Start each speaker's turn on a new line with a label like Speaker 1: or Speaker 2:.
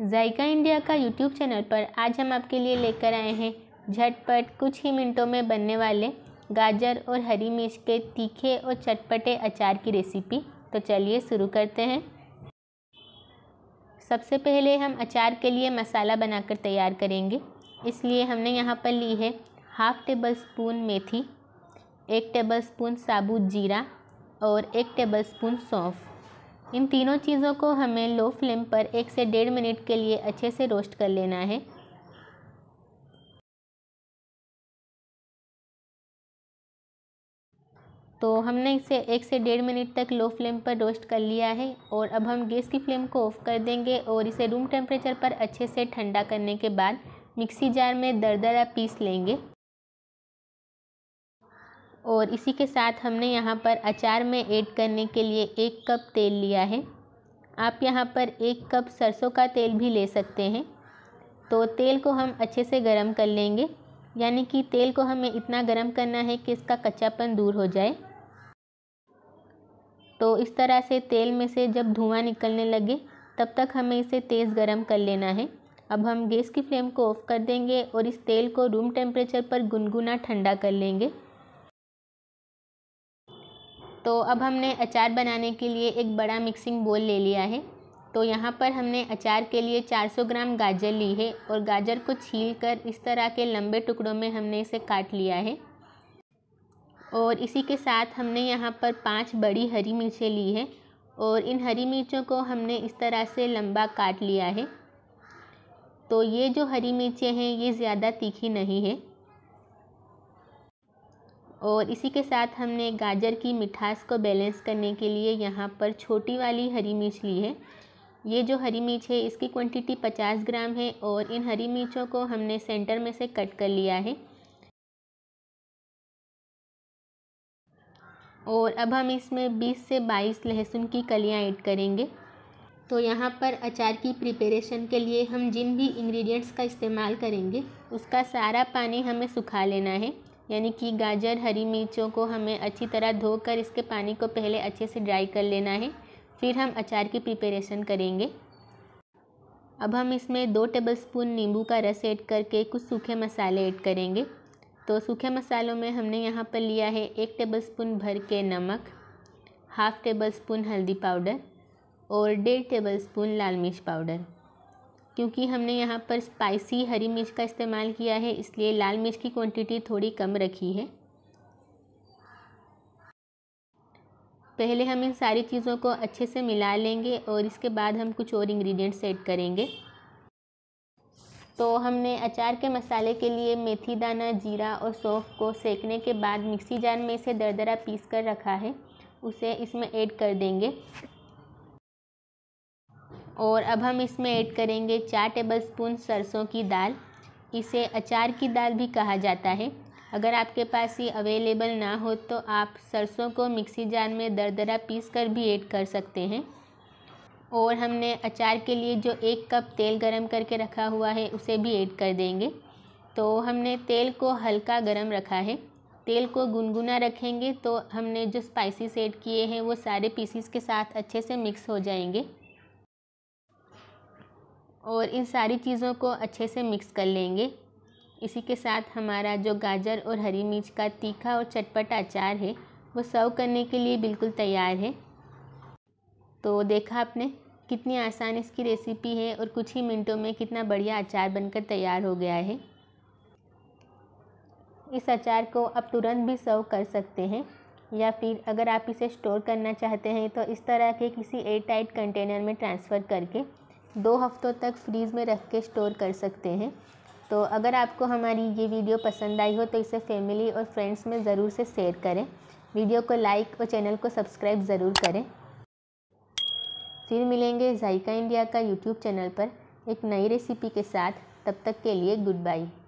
Speaker 1: जायका India का YouTube channel पर आज हम आपके लिए लेकर आए हैं झटपट कुछ ही मिनटों में बनने वाले गाजर और हरी मिर्च के तीखे और चटपटे अचार की रेसिपी तो चलिए शुरू करते हैं सबसे पहले हम अचार के लिए मसाला बनाकर तैयार करेंगे इसलिए हमने यहाँ पर ली है हाफ़ टेबल स्पून मेथी एक टेबल स्पून साबुत जीरा और एक टेबल स्पून सौंफ इन तीनों चीज़ों को हमें लो फ्लेम पर एक से डेढ़ मिनट के लिए अच्छे से रोस्ट कर लेना है तो हमने इसे एक से डेढ़ मिनट तक लो फ्लेम पर रोस्ट कर लिया है और अब हम गैस की फ्लेम को ऑफ़ कर देंगे और इसे रूम टेम्परेचर पर अच्छे से ठंडा करने के बाद मिक्सी जार में दरदरा पीस लेंगे और इसी के साथ हमने यहाँ पर अचार में ऐड करने के लिए एक कप तेल लिया है आप यहाँ पर एक कप सरसों का तेल भी ले सकते हैं तो तेल को हम अच्छे से गर्म कर लेंगे यानी कि तेल को हमें इतना गर्म करना है कि इसका कच्चापन दूर हो जाए तो इस तरह से तेल में से जब धुआं निकलने लगे तब तक हमें इसे तेज़ गर्म कर लेना है अब हम गैस की फ्लेम को ऑफ़ कर देंगे और इस तेल को रूम टेम्परेचर पर गुनगुना ठंडा कर लेंगे तो अब हमने अचार बनाने के लिए एक बड़ा मिक्सिंग बोल ले लिया है तो यहाँ पर हमने अचार के लिए 400 ग्राम गाजर ली है और गाजर को छील कर इस तरह के लंबे टुकड़ों में हमने इसे काट लिया है और इसी के साथ हमने यहाँ पर पांच बड़ी हरी मिर्चें ली है और इन हरी मिर्चों को हमने इस तरह से लंबा काट लिया है तो ये जो हरी मिर्चें हैं ये ज़्यादा तीखी नहीं है और इसी के साथ हमने गाजर की मिठास को बैलेंस करने के लिए यहाँ पर छोटी वाली हरी मिर्च ली है ये जो हरी मिर्च है इसकी क्वांटिटी 50 ग्राम है और इन हरी मिर्चों को हमने सेंटर में से कट कर लिया है और अब हम इसमें 20 से 22 लहसुन की कलियाँ ऐड करेंगे तो यहाँ पर अचार की प्रिपरेशन के लिए हम जिन भी इंग्रेडिएंट्स का इस्तेमाल करेंगे उसका सारा पानी हमें सुखा लेना है यानी कि गाजर हरी मिर्चों को हमें अच्छी तरह धोकर इसके पानी को पहले अच्छे से ड्राई कर लेना है फिर हम अचार की प्रिपरेशन करेंगे अब हम इसमें दो टेबलस्पून नींबू का रस ऐड करके कुछ सूखे मसाले ऐड करेंगे तो सूखे मसालों में हमने यहाँ पर लिया है एक टेबलस्पून भर के नमक हाफ़ टेबल स्पून हल्दी पाउडर और डेढ़ टेबल स्पून लाल मिर्च पाउडर क्योंकि हमने यहाँ पर स्पाइसी हरी मिर्च का इस्तेमाल किया है इसलिए लाल मिर्च की क्वांटिटी थोड़ी कम रखी है पहले हम इन सारी चीज़ों को अच्छे से मिला लेंगे और इसके बाद हम कुछ और इंग्रेडिएंट्स ऐड करेंगे तो हमने अचार के मसाले के लिए मेथी दाना जीरा और सौंफ को सेकने के बाद मिक्सी जार में इसे दरदरा पीस कर रखा है उसे इसमें ऐड कर देंगे और अब हम इसमें ऐड करेंगे चार टेबलस्पून सरसों की दाल इसे अचार की दाल भी कहा जाता है अगर आपके पास ये अवेलेबल ना हो तो आप सरसों को मिक्सी जार में दरदरा पीस कर भी ऐड कर सकते हैं और हमने अचार के लिए जो एक कप तेल गरम करके रखा हुआ है उसे भी ऐड कर देंगे तो हमने तेल को हल्का गरम रखा है तेल को गुनगुना रखेंगे तो हमने जो स्पाइसेस ऐड किए हैं वो सारे पीसीस के साथ अच्छे से मिक्स हो जाएंगे और इन सारी चीज़ों को अच्छे से मिक्स कर लेंगे इसी के साथ हमारा जो गाजर और हरी मिर्च का तीखा और चटपटा अचार है वो सर्व करने के लिए बिल्कुल तैयार है तो देखा आपने कितनी आसान इसकी रेसिपी है और कुछ ही मिनटों में कितना बढ़िया अचार बनकर तैयार हो गया है इस अचार को आप तुरंत भी सर्व कर सकते हैं या फिर अगर आप इसे स्टोर करना चाहते हैं तो इस तरह के किसी एयर टाइट कंटेनर में ट्रांसफ़र करके दो हफ़्तों तक फ्रीज़ में रख के स्टोर कर सकते हैं तो अगर आपको हमारी ये वीडियो पसंद आई हो तो इसे फैमिली और फ्रेंड्स में ज़रूर से शेयर करें वीडियो को लाइक और चैनल को सब्सक्राइब ज़रूर करें फिर मिलेंगे जायका इंडिया का यूट्यूब चैनल पर एक नई रेसिपी के साथ तब तक के लिए गुड बाई